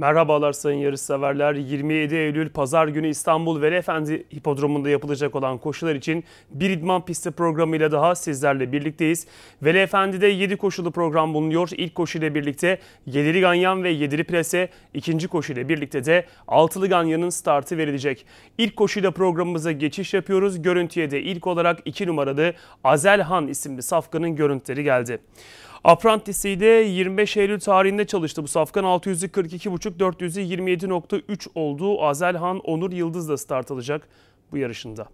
Merhabalar sayın yarış severler. 27 Eylül Pazar günü İstanbul Veli Efendi Hipodromu'nda yapılacak olan koşular için bir idman pisti programıyla daha sizlerle birlikteyiz. Veli Efendi'de 7 koşulu program bulunuyor. İlk koşu ile birlikte 7'li ganyan ve 7'li prese, ikinci koşu ile birlikte de 6'lı ganyanın startı verilecek. İlk koşuyla programımıza geçiş yapıyoruz. Görüntüye de ilk olarak 2 numaralı Azelhan isimli safkanın görüntüleri geldi. Apprentice 25 Eylül tarihinde çalıştı. Bu safkan 642.5, 427.3 27.3 oldu. Azelhan Onur Yıldız da start alacak bu yarışında.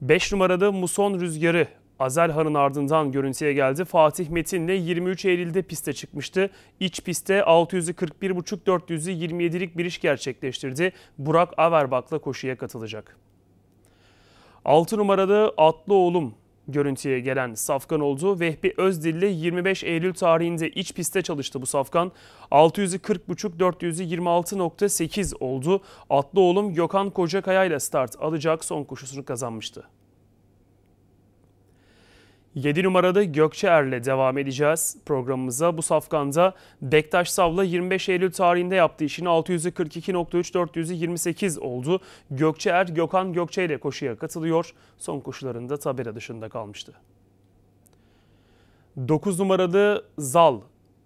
5 numarada Muson Rüzgarı Azelhan'ın ardından görüntüye geldi. Fatih Metin Metin'le 23 Eylül'de piste çıkmıştı. İç pistte 641.5 427'lik bir iş gerçekleştirdi. Burak Averbak'la koşuya katılacak. 6 numarada Atlı Oğlum Görüntüye gelen safkan oldu. Vehbi Özdilli 25 Eylül tarihinde iç piste çalıştı bu safkan. 640.5 426.8 oldu. Atlı oğlum Gökhan Kocakaya ile start alacak son koşusunu kazanmıştı. 7 numarada Gökçe Er'le devam edeceğiz programımıza. Bu safkanda Bektaş Sav'la 25 Eylül tarihinde yaptığı işin 642.3 oldu. Gökçe Er, Gökhan Gökçe ile koşuya katılıyor. Son koşularında tabela dışında kalmıştı. 9 numaralı Zal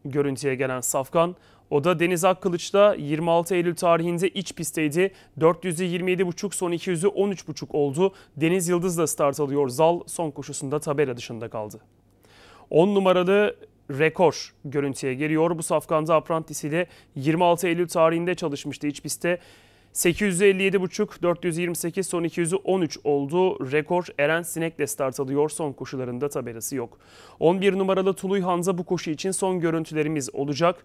görüntüye gelen Safkan o da Deniz Akkılıç da 26 Eylül tarihinde iç pistteydi. 427.5 son 213.5 oldu. Deniz Yıldız da start alıyor. Zal son koşusunda tabela dışında kaldı. 10 numaralı rekor görüntüye geliyor. Bu safkanda aprantis ile 26 Eylül tarihinde çalışmıştı iç pistte. 857,5, 428, son 213 oldu. Rekor Eren Sinek'le start alıyor. Son koşularında tabelası yok. 11 numaralı Tuluy Hanza bu koşu için son görüntülerimiz olacak.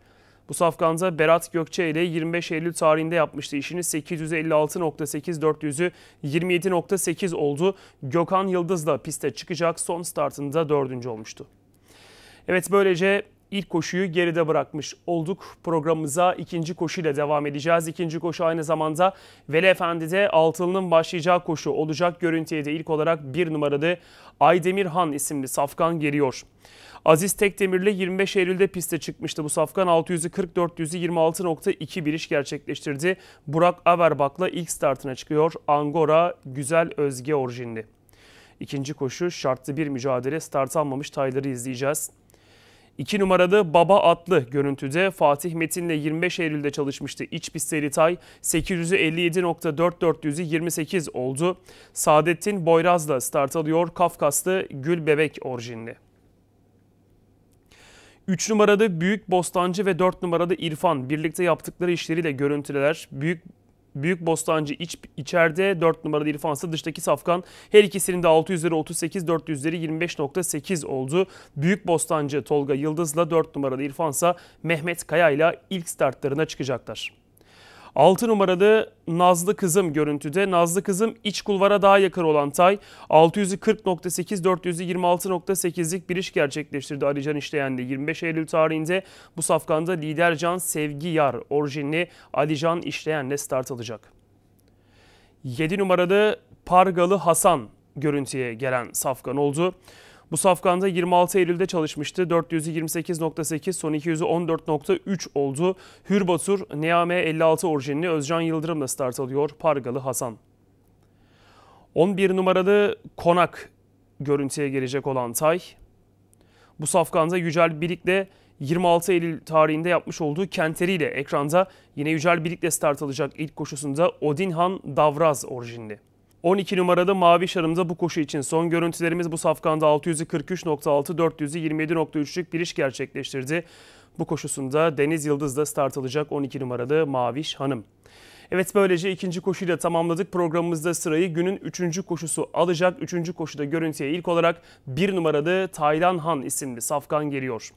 Bu safkanza Berat Gökçe ile 25 Eylül tarihinde yapmıştı işini. 856.8 27.8 oldu. Gökhan Yıldız da piste çıkacak. Son startında dördüncü olmuştu. Evet böylece ilk koşuyu geride bırakmış olduk. Programımıza ikinci koşuyla devam edeceğiz. İkinci koşu aynı zamanda Veli Efendi'de altılının başlayacağı koşu olacak. Görüntüye de ilk olarak bir numaralı Han isimli safkan geliyor. Aziz Tekdemir'le 25 Eylül'de piste çıkmıştı. Bu safkan 600'ü 40 400'ü 26.2 bir iş gerçekleştirdi. Burak Averbak'la ilk startına çıkıyor. Angora Güzel Özge orijinli. İkinci koşu şartlı bir mücadele start almamış tayları izleyeceğiz. İki numaralı Baba Atlı görüntüde Fatih Metin'le 25 Eylül'de çalışmıştı. İç pisteli tay 857.4400'ü 28 oldu. Saadettin Boyraz'la start alıyor Kafkaslı Gül Bebek orijinli. 3 numarada Büyük Bostancı ve 4 numarada İrfan birlikte yaptıkları işleriyle görüntüler Büyük Büyük Bostancı iç, içeride 4 numaralı İrfan ise dıştaki Safkan. Her ikisinin de 600'leri 38, 400'leri 25.8 oldu. Büyük Bostancı Tolga Yıldız'la 4 numaralı İrfan ise Mehmet Kaya ile ilk startlarına çıkacaklar. 6 numaralı Nazlı Kızım görüntüde. Nazlı Kızım iç kulvara daha yakın olan Tay 640.8 426.8'lik bir iş gerçekleştirdi Ali Can İşleyen'de. 25 Eylül tarihinde bu safkanda lidercan Can Sevgi Yar orijinli Ali Can start alacak. 7 numaralı Pargalı Hasan görüntüye gelen safkan oldu. Bu safkanda 26 Eylül'de çalışmıştı. 400'ü 28.8, son 200'ü 14.3 oldu. Hürbatur, Neame 56 orijinli Özcan Yıldırım'la start alıyor Pargalı Hasan. 11 numaralı Konak görüntüye gelecek olan Tay. Bu safkanda Yücel Birik'le 26 Eylül tarihinde yapmış olduğu kenteriyle ekranda yine Yücel Birik'le start alacak ilk koşusunda Odinhan Davraz orijinli. 12 numaralı mavi şarımıza bu koşu için son görüntülerimiz bu safkanda 643.6 43.6, 27.3'lük bir iş gerçekleştirdi. Bu koşusunda Deniz Yıldız da start alacak 12 numaralı Maviş Hanım. Evet böylece ikinci koşuyla tamamladık. Programımızda sırayı günün üçüncü koşusu alacak. Üçüncü koşuda görüntüye ilk olarak bir numaralı Taylan Han isimli safkan geliyor.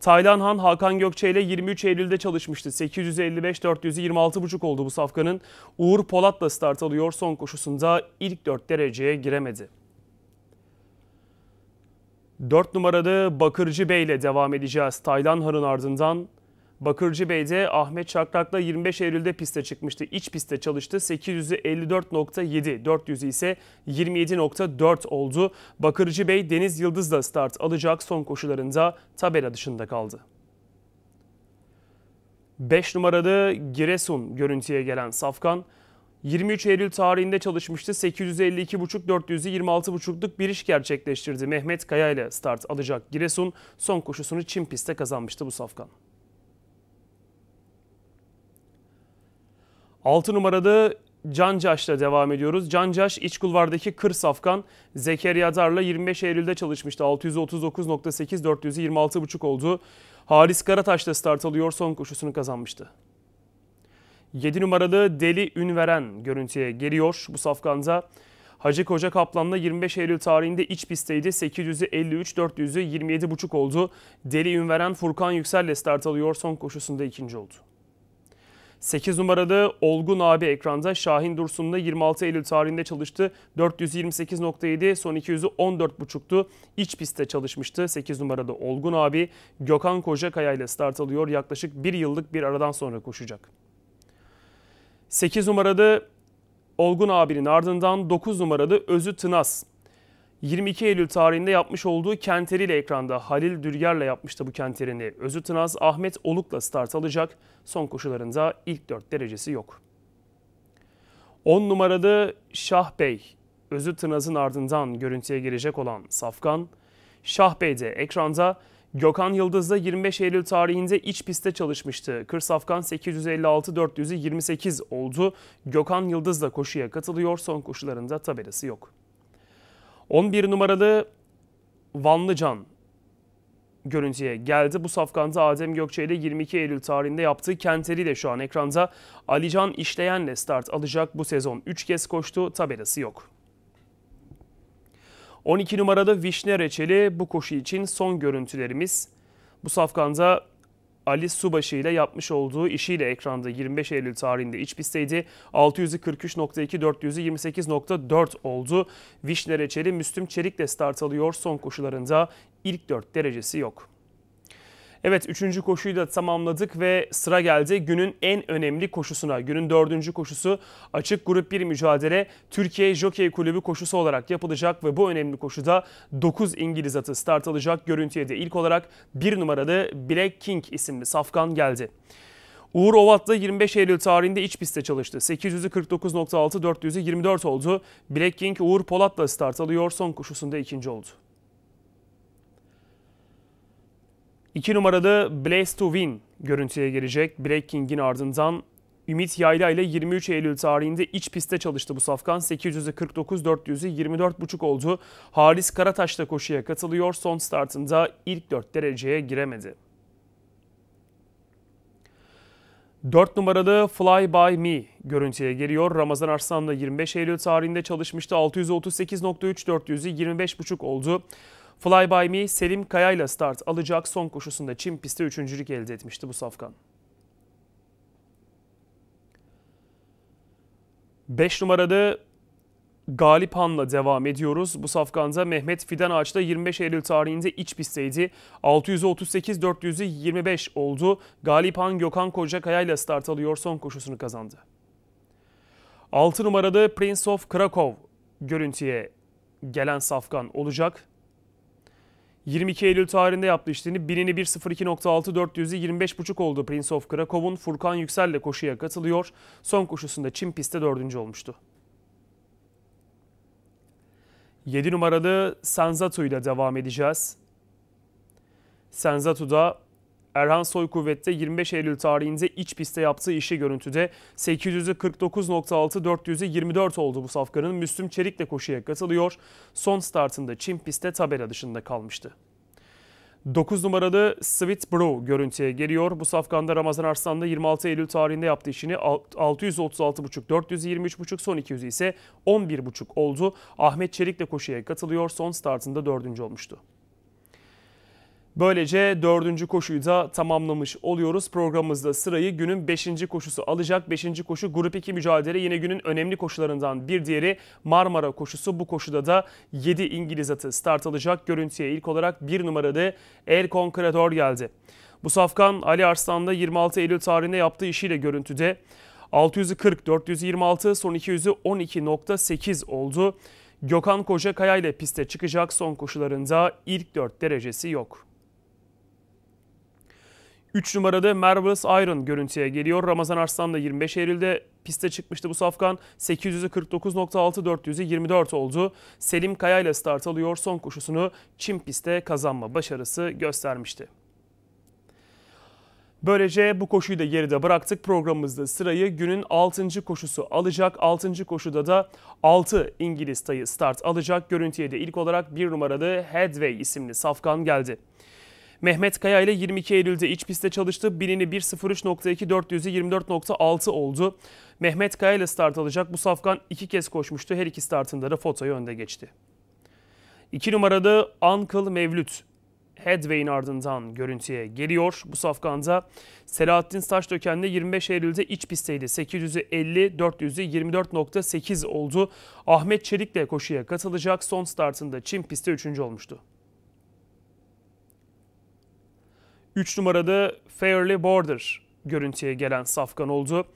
Taylan Han Hakan Gökçe ile 23 Eylül'de çalışmıştı. 855 4265 oldu bu safkanın. Uğur Polat da start alıyor. Son koşusunda ilk 4 dereceye giremedi. 4 numaralı Bakırcı Bey ile devam edeceğiz. Taylan Han'ın ardından Bakırcı Bey'de Ahmet Çakrak'la 25 Eylül'de piste çıkmıştı. İç piste çalıştı. 854.7, 400'ü ise 27.4 oldu. Bakırcı Bey Deniz Yıldız'la start alacak son koşularında tabela dışında kaldı. 5 numaralı Giresun görüntüye gelen Safkan 23 Eylül tarihinde çalışmıştı. 852,5 400'ü 26,5'luk bir iş gerçekleştirdi. Mehmet Kaya ile start alacak Giresun son koşusunu çim pistte kazanmıştı bu Safkan. 6 numarada Cancaş'la devam ediyoruz. Cancaş iç kulvardaki kır safkan Zekeriya Dar'la 25 Eylül'de çalışmıştı. 639.8 426.5 oldu. Haris Karataş'la start alıyor son koşusunu kazanmıştı. 7 numaralı Deli Ünveren görüntüye geliyor bu safkanda. Hacı Koca Kaplan'la 25 Eylül tarihinde iç pistteydi. 853 53, 400'ü 27,5 oldu. Deli Ünveren Furkan Yüksel'le start alıyor. Son koşusunda ikinci oldu. 8 numaralı Olgun abi ekranda. Şahin Dursun'la 26 Eylül tarihinde çalıştı. 428.7 son 200'ü 14.5'tu. İç pistte çalışmıştı 8 numaralı Olgun abi. Gökhan Kocakaya ile start alıyor. Yaklaşık bir yıllık bir aradan sonra koşacak. 8 numaralı Olgun abinin ardından 9 numaralı Özü Tınaz 22 Eylül tarihinde yapmış olduğu kenteriyle ekranda Halil Dürger'le yapmıştı bu kenterini. Özü Tınaz Ahmet Oluk'la start alacak. Son koşularında ilk 4 derecesi yok. 10 numaralı Şah Bey, Özü Tınaz'ın ardından görüntüye girecek olan Safkan, Şah Bey de ekranda Gökhan Yıldız da 25 Eylül tarihinde iç pistte çalışmıştı. Kır Safkan 856 400'ü 28 oldu. Gökhan Yıldız da koşuya katılıyor. Son koşularında tabelası yok. 11 numaralı Vanlıcan görüntüye geldi. Bu safkanda Adem Gökçe ile 22 Eylül tarihinde yaptığı kenteri de şu an ekranda. Alican işleyenle start alacak bu sezon. 3 kez koştu, tabelası yok. 12 numaralı Vişne Reçeli bu koşu için son görüntülerimiz. Bu safkanda Ali Subaşı ile yapmış olduğu işiyle ekranda 25 Eylül tarihinde iç pistteydi. 600'ü 43.2, oldu. Vişne Reçeli Müslüm Çelik de start alıyor. Son koşularında ilk 4 derecesi yok. Evet üçüncü koşuyu da tamamladık ve sıra geldi günün en önemli koşusuna. Günün dördüncü koşusu açık grup bir mücadele Türkiye Jockey Kulübü koşusu olarak yapılacak ve bu önemli koşuda 9 İngiliz atı start alacak. Görüntüye de ilk olarak bir numaralı Black King isimli safkan geldi. Uğur Ovat'la 25 Eylül tarihinde iç pistte çalıştı. 800'ü 49.6, oldu. Black King Uğur Polat'la start alıyor. Son koşusunda ikinci oldu. 2 numaralı Blaze to Win görüntüye girecek. Breaking'in ardından Ümit Yayla ile 23 Eylül tarihinde iç pistte çalıştı bu safkan. 800'ü 400'ü 24,5 oldu. Halis Karataş da koşuya katılıyor. Son startında ilk 4 dereceye giremedi. 4 numaralı Fly By Me görüntüye geliyor. Ramazan Arslan da 25 Eylül tarihinde çalışmıştı. 638.3, 400'ü 25,5 oldu. Fly By Me Selim Kaya ile start alacak son koşusunda Çin pistte üçüncülük elde etmişti bu safkan. 5 numarada Galip Han'la devam ediyoruz. Bu safkanda Mehmet Fidan Ağaç'ta 25 Eylül tarihinde iç pistteydi. 638 400'ü 25 oldu. Galip Han Gökhan Kocakaya ile start alıyor son koşusunu kazandı. 6 numarada Prince of Krakow görüntüye gelen safkan olacak. 22 Eylül tarihinde yaptığı işlerini birini 1.02.6 25.5 oldu Prince of Krakow'un Furkan Yüksel ile koşuya katılıyor. Son koşusunda Çin pistte dördüncü olmuştu. 7 numaralı Sanzatu ile devam edeceğiz. Senzatu'da Erhan Soy kuvvette 25 Eylül tarihinde iç piste yaptığı işi görüntüde 849.6 400'e 24 oldu bu safkanın. Müslüm Çelik de koşuya katılıyor. Son startında Çin piste tabela dışında kalmıştı. 9 numaralı Sweet Bro görüntüye geliyor. Bu safkanda Ramazan Arslan'da 26 Eylül tarihinde yaptığı işini 636.5, 423.5, son 200 ise 11.5 oldu. Ahmet Çelik de koşuya katılıyor. Son startında 4. olmuştu. Böylece dördüncü koşuyu da tamamlamış oluyoruz. Programımızda sırayı günün beşinci koşusu alacak. Beşinci koşu grup 2 mücadele yine günün önemli koşularından bir diğeri Marmara koşusu. Bu koşuda da 7 İngiliz atı start alacak. Görüntüye ilk olarak bir numaralı Air Conqueror geldi. Bu safkan Ali Arslan'da 26 Eylül tarihinde yaptığı işiyle görüntüde. 640, 426, son 200'ü 12.8 oldu. Gökhan Koca Kaya ile piste çıkacak son koşularında ilk 4 derecesi yok. 3 numarada Marvelous Iron görüntüye geliyor. Ramazan Arslan da 25 Eylül'de piste çıkmıştı bu safkan. 800'ü 400'ü 24 oldu. Selim Kaya ile start alıyor. Son koşusunu Çin pistte kazanma başarısı göstermişti. Böylece bu koşuyu da geride bıraktık. Programımızda sırayı günün 6. koşusu alacak. 6. koşuda da 6 İngiliz tayı start alacak. Görüntüye de ilk olarak 1 numaralı Headway isimli safkan geldi. Mehmet Kaya ile 22 Eylül'de iç pistte çalıştı. Binini 1.03.2, 24.6 oldu. Mehmet Kaya ile start alacak. Bu safkan iki kez koşmuştu. Her iki startında da fotoyu önde geçti. 2 numarada Uncle Mevlüt. Headway'in ardından görüntüye geliyor. Bu safkanda Selahattin Saçdöken'le 25 Eylül'de iç pistteydi. 850, 400'ü 24.8 oldu. Ahmet Çelik de koşuya katılacak. Son startında Çin pistte 3. olmuştu. 3 numarada Fairly Border görüntüye gelen safkan oldu.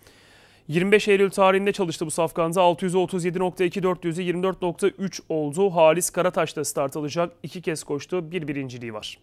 25 Eylül tarihinde çalıştı bu safkanda. 637.2 400'ü oldu. Halis Karataş da start alacak. iki kez koştu. Bir birinciliği var.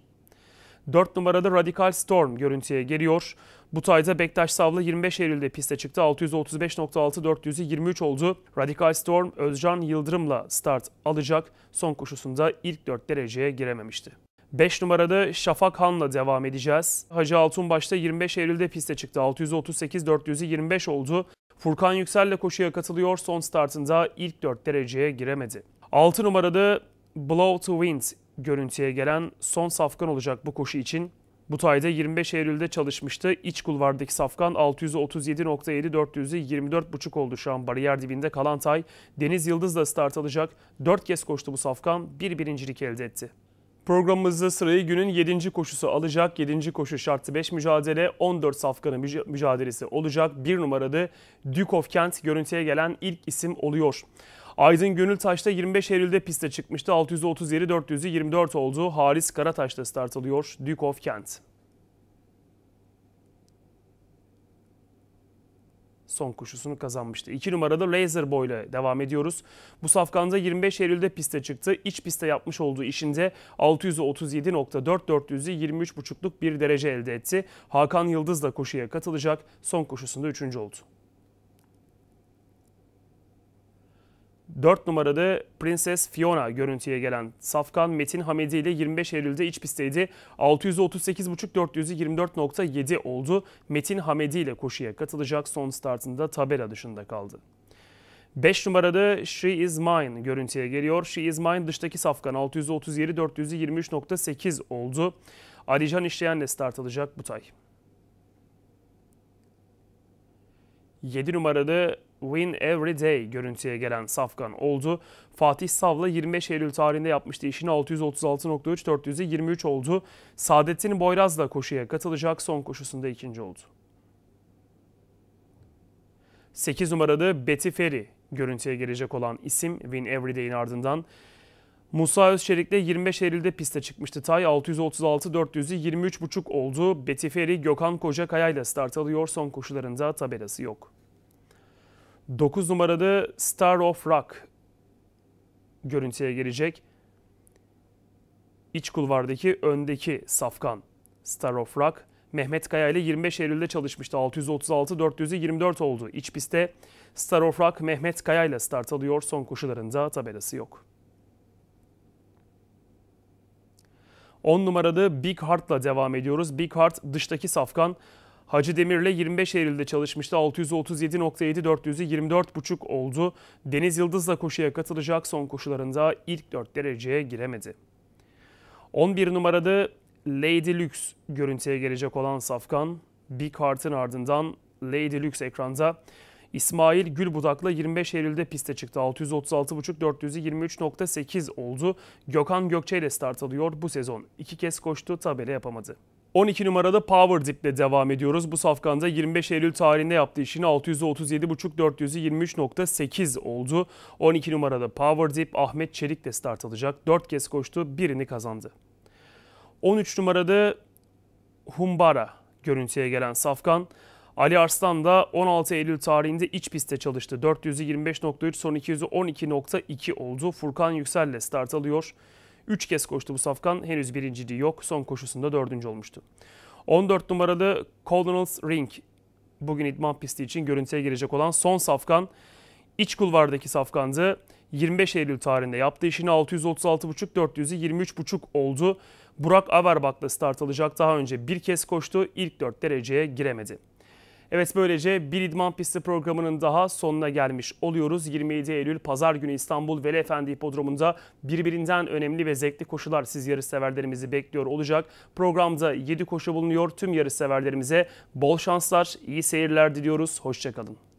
4 numarada Radical Storm görüntüye geliyor. Bu tayda Bektaş Savlı 25 Eylül'de piste çıktı. 635.6 400'ü oldu. Radical Storm Özcan Yıldırım'la start alacak. Son koşusunda ilk 4 dereceye girememişti. 5 numarada Şafak Han'la devam edeceğiz. Hacı başta 25 Eylül'de piste çıktı. 638 400'ü 25 oldu. Furkan Yüksel Yüksel'le koşuya katılıyor. Son startında ilk 4 dereceye giremedi. 6 numarada Blow to Wind görüntüye gelen son safkan olacak bu koşu için. Bu tayda 25 Eylül'de çalışmıştı. İç kulvardaki safkan 637.7 400'ü 24.5 oldu şu an bariyer dibinde kalan tay. Deniz Yıldız da start alacak. 4 kez koştu bu safkan. Bir birincilik elde etti. Programımızda sırayı günün 7. koşusu alacak. 7. koşu şartı 5 mücadele, 14 safkanın mücadelesi olacak. Bir numaralı of Kent görüntüye gelen ilk isim oluyor. Aydın Taş'ta 25 Eylül'de piste çıkmıştı. 637 400'ü 24 oldu. Haris Karataş'ta start alıyor of Kent. son koşusunu kazanmıştı. 2 numarada Laser Boy ile devam ediyoruz. Bu safkanda 25 Eylül'de piste çıktı. İç piste yapmış olduğu işinde 637.4 400'ü 23.5'luk bir derece elde etti. Hakan Yıldız da koşuya katılacak. Son koşusunda 3. oldu. 4 numarada Princess Fiona görüntüye gelen Safkan Metin Hamidi ile 25 Eylül'de iç pistteydi. 638.5 400'ü oldu. Metin Hamidi ile koşuya katılacak son startında tabela dışında kaldı. 5 numarada She Is Mine görüntüye geliyor. She Is Mine dıştaki safkan 637 400'ü oldu. Alican işleyenle start alacak bu tay. 7 numarada Win Every Day görüntüye gelen Safkan oldu. Fatih Sav'la 25 Eylül tarihinde yapmıştı işini 636.3 400'e 23 oldu. Saadettin Boyraz da koşuya katılacak son koşusunda ikinci oldu. 8 numaralı Betty Ferry görüntüye gelecek olan isim Win every day'in ardından. Musa Özçelik'le 25 Eylül'de piste çıkmıştı. Tay 636 400'ü 23.5 oldu. Betiferi Gökhan Kocakaya ile start alıyor. Son koşularında tabelası yok. 9 numarada Star of Rock görüntüye gelecek. İç kulvardaki öndeki safkan Star of Rock. Mehmet Kaya ile 25 Eylül'de çalışmıştı. 636 424 oldu. İç pistte Star of Rock Mehmet Kaya ile start alıyor. Son koşularında tabelası yok. 10 numarada Big Heart'la devam ediyoruz. Big Heart dıştaki safkan Hacı Demir'le 25 Eylül'de çalışmıştı. 637.7 400'ü 24.5 oldu. Deniz Yıldız'la koşuya katılacak son koşularında ilk 4 dereceye giremedi. 11 numarada Lady Lux görüntüye gelecek olan Safkan, Big Heart'ın ardından Lady Lux ekranda. İsmail Gülbudak'la 25 Eylül'de piste çıktı. 636.5 400'ü 23.8 oldu. Gökhan Gökçe ile start alıyor. Bu sezon iki kez koştu, tabela yapamadı. 12 numaralı Power Dip ile devam ediyoruz. Bu safkanda 25 Eylül tarihinde yaptığı işini 637.5 423.8 oldu. 12 numaralı Power Dip Ahmet Çelik de start alacak. 4 kez koştu, birini kazandı. 13 numaralı Humbara görüntüye gelen safkan. Ali Arslan da 16 Eylül tarihinde iç pistte çalıştı. 425.3 son 212.2 oldu. Furkan Yüksel ile start alıyor. 3 kez koştu bu safkan. Henüz birinciliği yok. Son koşusunda dördüncü olmuştu. 14 numaralı Cardinals Ring bugün idman pisti için görüntüye girecek olan son safkan iç kulvardaki safkandı. 25 Eylül tarihinde yaptığı işini 636.5 400'ü 23.5 oldu. Burak Averbak'la start alacak daha önce bir kez koştu. İlk 4 dereceye giremedi. Evet böylece bir idman pisti programının daha sonuna gelmiş oluyoruz. 27 Eylül Pazar günü İstanbul Veli Efendi Hipodromu'nda birbirinden önemli ve zevkli koşular siz yarışseverlerimizi bekliyor olacak. Programda 7 koşu bulunuyor. Tüm yarışseverlerimize bol şanslar, iyi seyirler diliyoruz. Hoşçakalın.